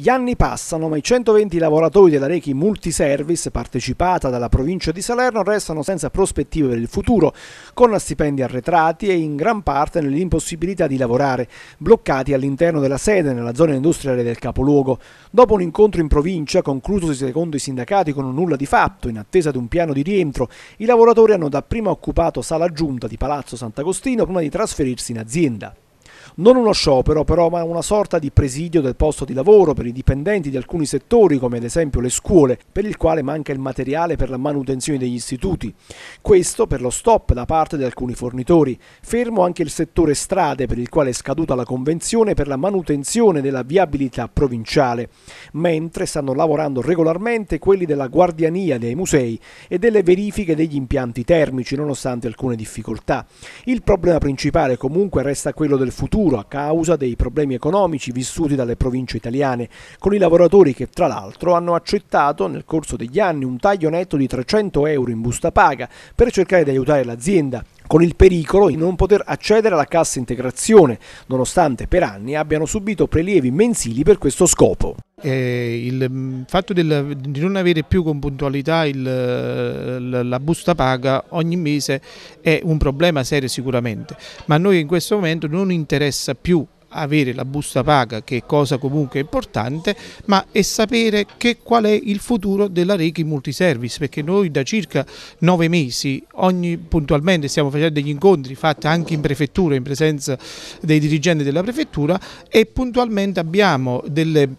Gli anni passano, ma i 120 lavoratori della Rechi Multiservice, partecipata dalla provincia di Salerno, restano senza prospettive per il futuro, con stipendi arretrati e in gran parte nell'impossibilità di lavorare, bloccati all'interno della sede nella zona industriale del capoluogo. Dopo un incontro in provincia, conclusosi secondo i sindacati con un nulla di fatto, in attesa di un piano di rientro, i lavoratori hanno dapprima occupato sala giunta di Palazzo Sant'Agostino prima di trasferirsi in azienda non uno sciopero però, ma una sorta di presidio del posto di lavoro per i dipendenti di alcuni settori, come ad esempio le scuole, per il quale manca il materiale per la manutenzione degli istituti. Questo per lo stop da parte di alcuni fornitori. Fermo anche il settore strade, per il quale è scaduta la convenzione per la manutenzione della viabilità provinciale, mentre stanno lavorando regolarmente quelli della guardiania dei musei e delle verifiche degli impianti termici, nonostante alcune difficoltà. Il problema principale comunque resta quello del futuro futuro a causa dei problemi economici vissuti dalle province italiane, con i lavoratori che tra l'altro hanno accettato nel corso degli anni un taglio netto di 300 euro in busta paga per cercare di aiutare l'azienda con il pericolo di non poter accedere alla cassa integrazione, nonostante per anni abbiano subito prelievi mensili per questo scopo. Eh, il mm, fatto del, di non avere più con puntualità il, la busta paga ogni mese è un problema serio sicuramente, ma a noi in questo momento non interessa più avere la busta paga che è cosa comunque importante ma è sapere che qual è il futuro della Reiki Multiservice perché noi da circa nove mesi ogni, puntualmente stiamo facendo degli incontri fatti anche in prefettura in presenza dei dirigenti della prefettura e puntualmente abbiamo delle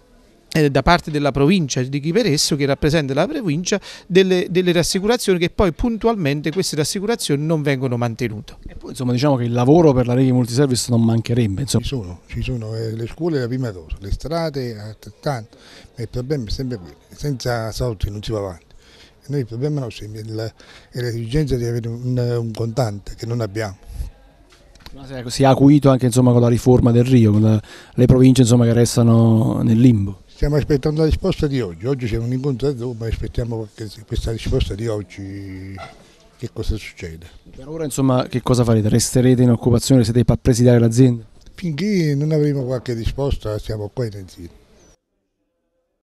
eh, da parte della provincia di Chiperesso che rappresenta la provincia delle, delle, rassicurazioni che poi puntualmente queste rassicurazioni non vengono mantenute insomma, diciamo che il lavoro per la rete multiservice non mancherebbe. Insomma. Ci sono, ci sono eh, le scuole la prima cosa, le strade altrettanto, eh, ma il problema è sempre quello, senza soldi non si va avanti. E noi il problema nostro è l'esigenza di avere un, un contante che non abbiamo. Si è acuito anche insomma, con la riforma del Rio, con la, le province insomma, che restano nel limbo. Stiamo aspettando la risposta di oggi, oggi c'è un incontro a Roma e aspettiamo questa risposta di oggi che cosa succede. Per ora insomma che cosa farete? Resterete in occupazione? Siete per presidiare l'azienda? Finché non avremo qualche risposta siamo qua in azienda.